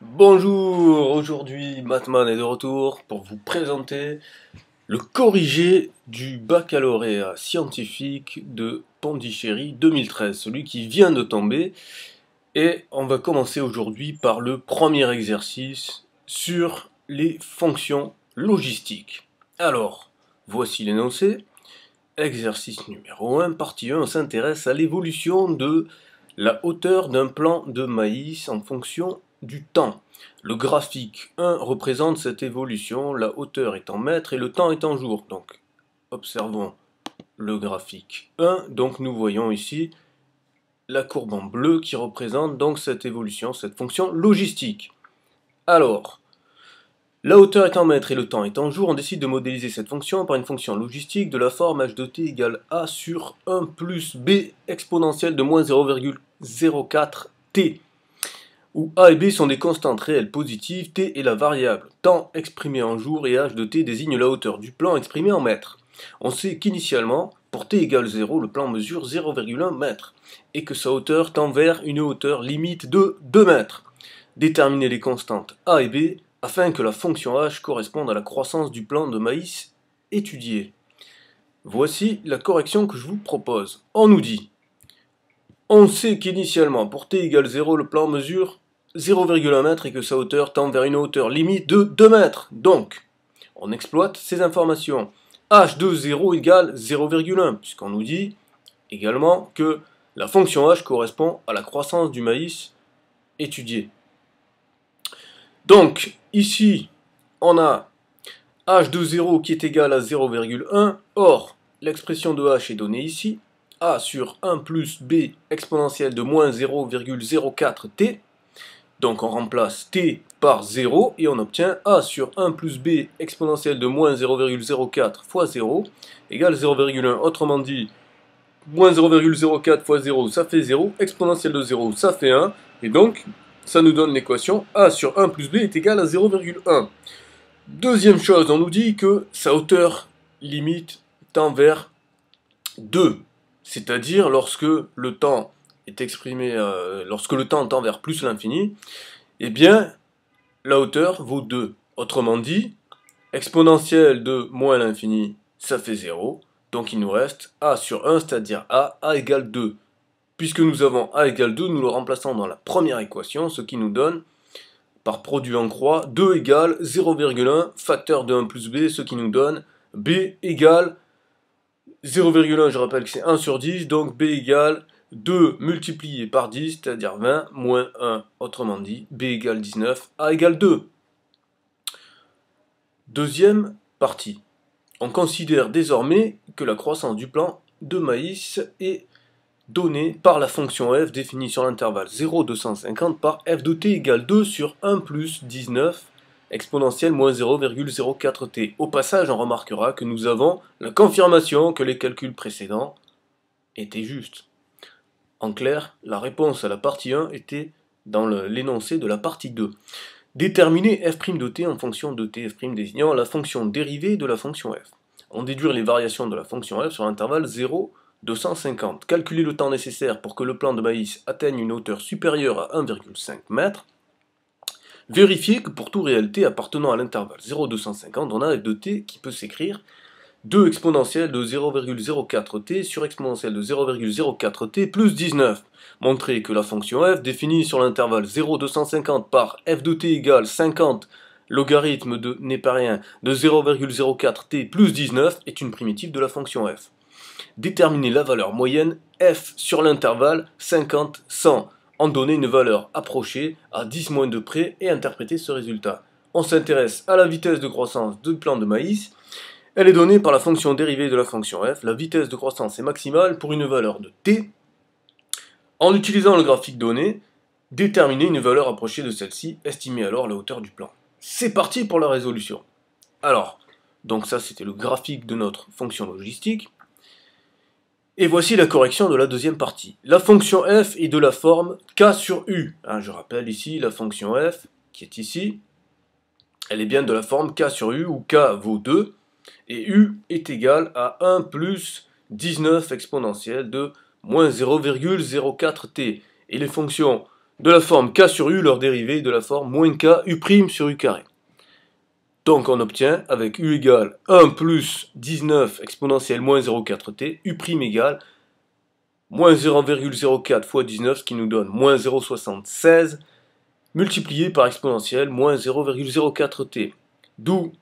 Bonjour, aujourd'hui Batman est de retour pour vous présenter le corrigé du baccalauréat scientifique de Pondichéry 2013, celui qui vient de tomber. Et on va commencer aujourd'hui par le premier exercice sur les fonctions logistiques. Alors, voici l'énoncé. Exercice numéro 1, partie 1, on s'intéresse à l'évolution de la hauteur d'un plan de maïs en fonction du temps. Le graphique 1 représente cette évolution, la hauteur est en mètres et le temps est en jours. Donc, observons le graphique 1. Donc, nous voyons ici la courbe en bleu qui représente donc cette évolution, cette fonction logistique. Alors, la hauteur est en mètres et le temps est en jours, on décide de modéliser cette fonction par une fonction logistique de la forme h de t égale a sur 1 plus b exponentielle de moins 0,04t où A et B sont des constantes réelles positives, T est la variable. Temps exprimé en jours et H de T désigne la hauteur du plan exprimé en mètres. On sait qu'initialement, pour t égale 0, le plan mesure 0,1 mètre et que sa hauteur tend vers une hauteur limite de 2 mètres. Déterminer les constantes a et b afin que la fonction h corresponde à la croissance du plan de maïs étudié. Voici la correction que je vous propose. On nous dit on sait qu'initialement, pour t égale 0, le plan mesure 0,1 mètre et que sa hauteur tend vers une hauteur limite de 2 mètres. Donc, on exploite ces informations. h de 0 égale 0,1, puisqu'on nous dit également que la fonction h correspond à la croissance du maïs étudié. Donc, ici, on a h de 0 qui est égal à 0,1. Or, l'expression de h est donnée ici. a sur 1 plus b exponentielle de moins 0,04t. Donc on remplace t par 0 et on obtient a sur 1 plus b exponentielle de moins 0,04 fois 0 égale 0,1. Autrement dit, moins 0,04 fois 0, ça fait 0. Exponentielle de 0, ça fait 1. Et donc, ça nous donne l'équation a sur 1 plus b est égal à 0,1. Deuxième chose, on nous dit que sa hauteur limite tend vers 2. C'est-à-dire lorsque le temps est exprimé euh, lorsque le temps tend vers plus l'infini, eh bien, la hauteur vaut 2. Autrement dit, exponentielle de moins l'infini, ça fait 0. Donc il nous reste a sur 1, c'est-à-dire a, a égale 2. Puisque nous avons a égale 2, nous le remplaçons dans la première équation, ce qui nous donne, par produit en croix, 2 égale 0,1 facteur de 1 plus b, ce qui nous donne b égale 0,1, je rappelle que c'est 1 sur 10, donc b égale 2 multiplié par 10, c'est-à-dire 20, moins 1, autrement dit, b égale 19, a égale 2. Deuxième partie. On considère désormais que la croissance du plan de maïs est donnée par la fonction f définie sur l'intervalle 0,250 par f de t égale 2 sur 1 plus 19 exponentielle moins 0,04t. Au passage, on remarquera que nous avons la confirmation que les calculs précédents étaient justes. En clair, la réponse à la partie 1 était dans l'énoncé de la partie 2. Déterminer f' de t en fonction de t f' désignant la fonction dérivée de la fonction f. On déduire les variations de la fonction f sur l'intervalle 0 250. Calculer le temps nécessaire pour que le plan de maïs atteigne une hauteur supérieure à 1,5 m. Vérifier que pour tout réel t appartenant à l'intervalle 250, on a f de t qui peut s'écrire 2 exponentielle de 0,04t sur exponentielle de 0,04t plus 19. Montrer que la fonction f définie sur l'intervalle 0,250 par f de t égale 50 logarithme de n'est pas rien de 0,04t plus 19 est une primitive de la fonction f. Déterminer la valeur moyenne f sur l'intervalle 50-100 en donner une valeur approchée à 10 moins de près et interpréter ce résultat. On s'intéresse à la vitesse de croissance de plantes de maïs elle est donnée par la fonction dérivée de la fonction f. La vitesse de croissance est maximale pour une valeur de t. En utilisant le graphique donné, déterminer une valeur approchée de celle-ci, Estimez alors la hauteur du plan. C'est parti pour la résolution. Alors, donc ça c'était le graphique de notre fonction logistique. Et voici la correction de la deuxième partie. La fonction f est de la forme k sur u. Hein, je rappelle ici la fonction f, qui est ici, elle est bien de la forme k sur u, où k vaut 2, et u est égal à 1 plus 19 exponentielle de moins 0,04t. Et les fonctions de la forme k sur u, leur dérivée de la forme moins k u' sur u carré. Donc on obtient avec u égale 1 plus 19 exponentielle moins 0,4t, u' égale moins 0,04 fois 19, ce qui nous donne moins 0,76 multiplié par exponentielle moins 0,04t. D'où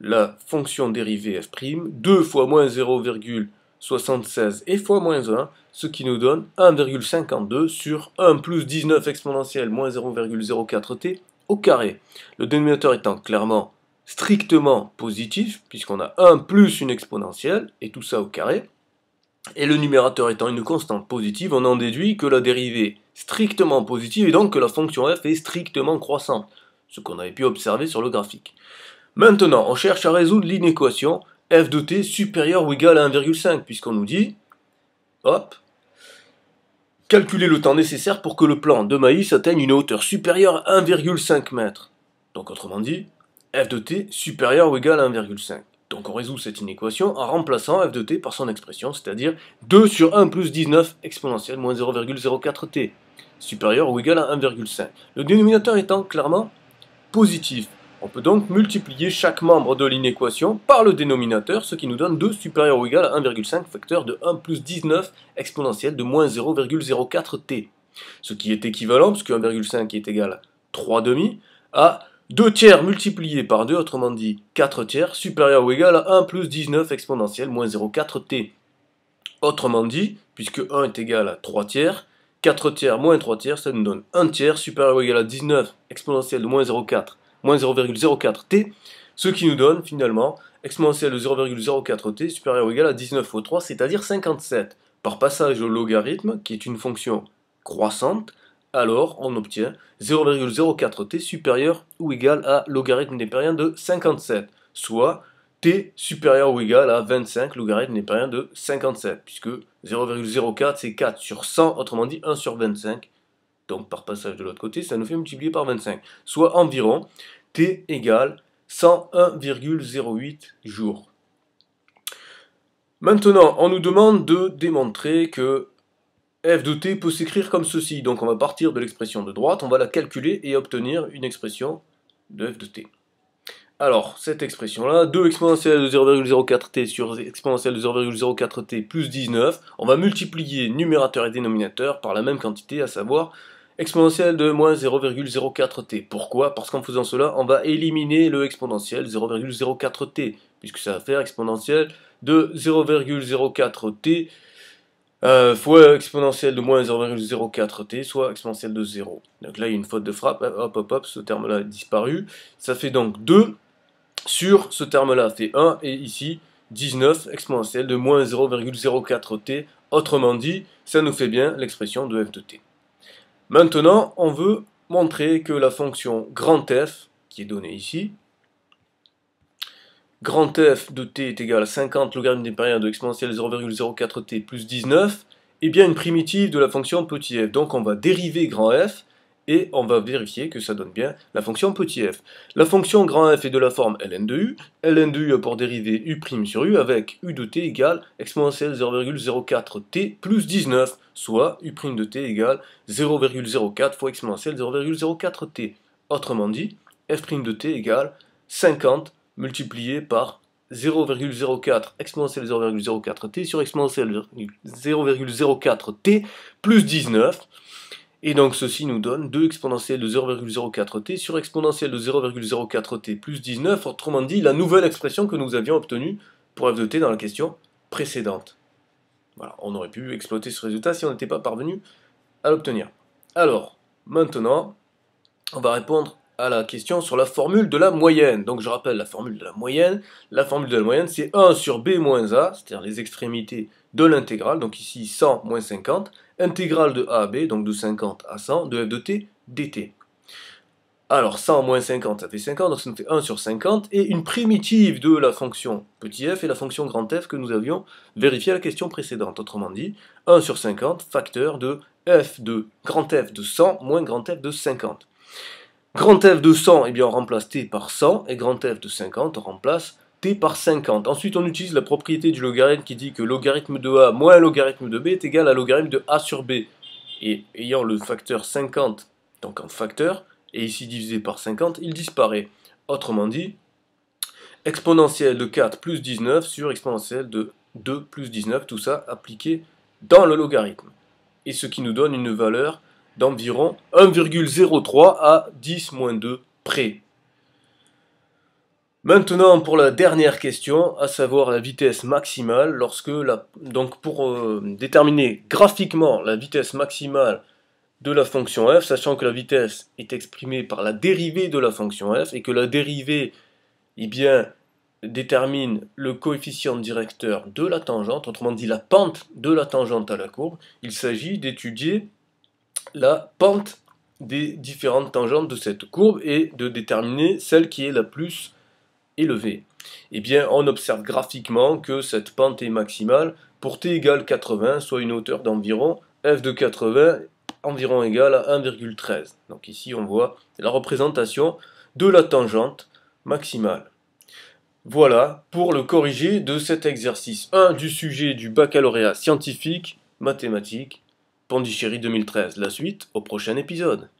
la fonction dérivée f', 2 fois moins 0,76 et fois moins 1, ce qui nous donne 1,52 sur 1 plus 19 exponentielle moins 0,04t au carré. Le dénominateur étant clairement strictement positif, puisqu'on a 1 plus une exponentielle, et tout ça au carré, et le numérateur étant une constante positive, on en déduit que la dérivée est strictement positive, et donc que la fonction f est strictement croissante, ce qu'on avait pu observer sur le graphique. Maintenant, on cherche à résoudre l'inéquation f de t supérieur ou égal à 1,5, puisqu'on nous dit, hop, calculer le temps nécessaire pour que le plan de maïs atteigne une hauteur supérieure à 1,5 m. Donc autrement dit, f de t supérieur ou égal à 1,5. Donc on résout cette inéquation en remplaçant f de t par son expression, c'est-à-dire 2 sur 1 plus 19 exponentielle moins 0,04t, supérieur ou égal à 1,5. Le dénominateur étant clairement positif. On peut donc multiplier chaque membre de l'inéquation par le dénominateur, ce qui nous donne 2 supérieur ou égal à 1,5 facteur de 1 plus 19 exponentielle de moins 0,04t. Ce qui est équivalent, puisque 1,5 est égal à 3 demi, à 2 tiers multiplié par 2, autrement dit 4 tiers, supérieur ou égal à 1 plus 19 exponentielle moins 0,4t. Autrement dit, puisque 1 est égal à 3 tiers, 4 tiers moins 3 tiers, ça nous donne 1 tiers supérieur ou égal à 19 exponentielle de moins 0,4 moins 0,04t, ce qui nous donne finalement exponentielle de 0,04t supérieur ou égal à 19 fois 3, c'est-à-dire 57. Par passage au logarithme, qui est une fonction croissante, alors on obtient 0,04t supérieur ou égal à logarithme népérien de 57, soit t supérieur ou égal à 25 logarithme népérien de 57, puisque 0,04 c'est 4 sur 100, autrement dit 1 sur 25, donc par passage de l'autre côté, ça nous fait multiplier par 25. Soit environ t égale 101,08 jours. Maintenant, on nous demande de démontrer que f de t peut s'écrire comme ceci. Donc on va partir de l'expression de droite, on va la calculer et obtenir une expression de f de t. Alors, cette expression-là, 2 exponentielle de 0,04t sur exponentielle de 0,04t plus 19, on va multiplier numérateur et dénominateur par la même quantité, à savoir exponentielle de moins 0,04t. Pourquoi Parce qu'en faisant cela, on va éliminer le exponentiel 0,04t, puisque ça va faire exponentielle de 0,04t euh, fois exponentielle de moins 0,04t, soit exponentielle de 0. Donc là, il y a une faute de frappe, hop, hop, hop, ce terme-là a disparu. Ça fait donc 2 sur ce terme-là, fait 1, et ici, 19 exponentielle de moins 0,04t. Autrement dit, ça nous fait bien l'expression de f de t. Maintenant, on veut montrer que la fonction grand F, qui est donnée ici, grand F de t est égal à 50 des périodes de exponentielle 0,04t plus 19 est bien une primitive de la fonction petit f. Donc on va dériver grand f et on va vérifier que ça donne bien la fonction petit f. La fonction grand f est de la forme ln de u, ln de u a pour dériver u' sur u avec u de t égale exponentielle 0,04t plus 19, soit u' de t égale 0,04 fois exponentielle 0,04t. Autrement dit, f' de t égale 50 multiplié par 0,04 exponentielle 0,04t sur exponentielle 0,04t plus 19 et donc ceci nous donne 2 exponentielle de 0,04t sur exponentielle de 0,04t plus 19, autrement dit la nouvelle expression que nous avions obtenue pour f de t dans la question précédente. Voilà, on aurait pu exploiter ce résultat si on n'était pas parvenu à l'obtenir. Alors, maintenant, on va répondre à la question sur la formule de la moyenne. Donc je rappelle la formule de la moyenne. La formule de la moyenne, c'est 1 sur b moins a, c'est-à-dire les extrémités de l'intégrale, donc ici 100 moins 50, intégrale de a à b, donc de 50 à 100, de f de t dt. Alors 100 moins 50, ça fait 50, donc ça nous fait 1 sur 50, et une primitive de la fonction petit f et la fonction grand F que nous avions vérifié à la question précédente. Autrement dit, 1 sur 50, facteur de f de grand F de 100 moins grand F de 50. Grand F de 100, eh bien, on remplace t par 100, et grand F de 50, on remplace t par 50. Ensuite, on utilise la propriété du logarithme qui dit que logarithme de a moins logarithme de b est égal à logarithme de a sur b. Et ayant le facteur 50, donc en facteur, et ici divisé par 50, il disparaît. Autrement dit, exponentielle de 4 plus 19 sur exponentielle de 2 plus 19, tout ça appliqué dans le logarithme. Et ce qui nous donne une valeur d'environ 1,03 à 10-2 près. Maintenant pour la dernière question, à savoir la vitesse maximale, lorsque la, donc pour euh, déterminer graphiquement la vitesse maximale de la fonction f, sachant que la vitesse est exprimée par la dérivée de la fonction f et que la dérivée eh bien, détermine le coefficient directeur de la tangente, autrement dit la pente de la tangente à la courbe, il s'agit d'étudier la pente des différentes tangentes de cette courbe et de déterminer celle qui est la plus élevée. Eh bien, on observe graphiquement que cette pente est maximale pour t égale 80, soit une hauteur d'environ f de 80 environ égale à 1,13. Donc ici, on voit la représentation de la tangente maximale. Voilà pour le corrigé de cet exercice 1 du sujet du baccalauréat scientifique, mathématiques Pondichéry 2013, la suite au prochain épisode.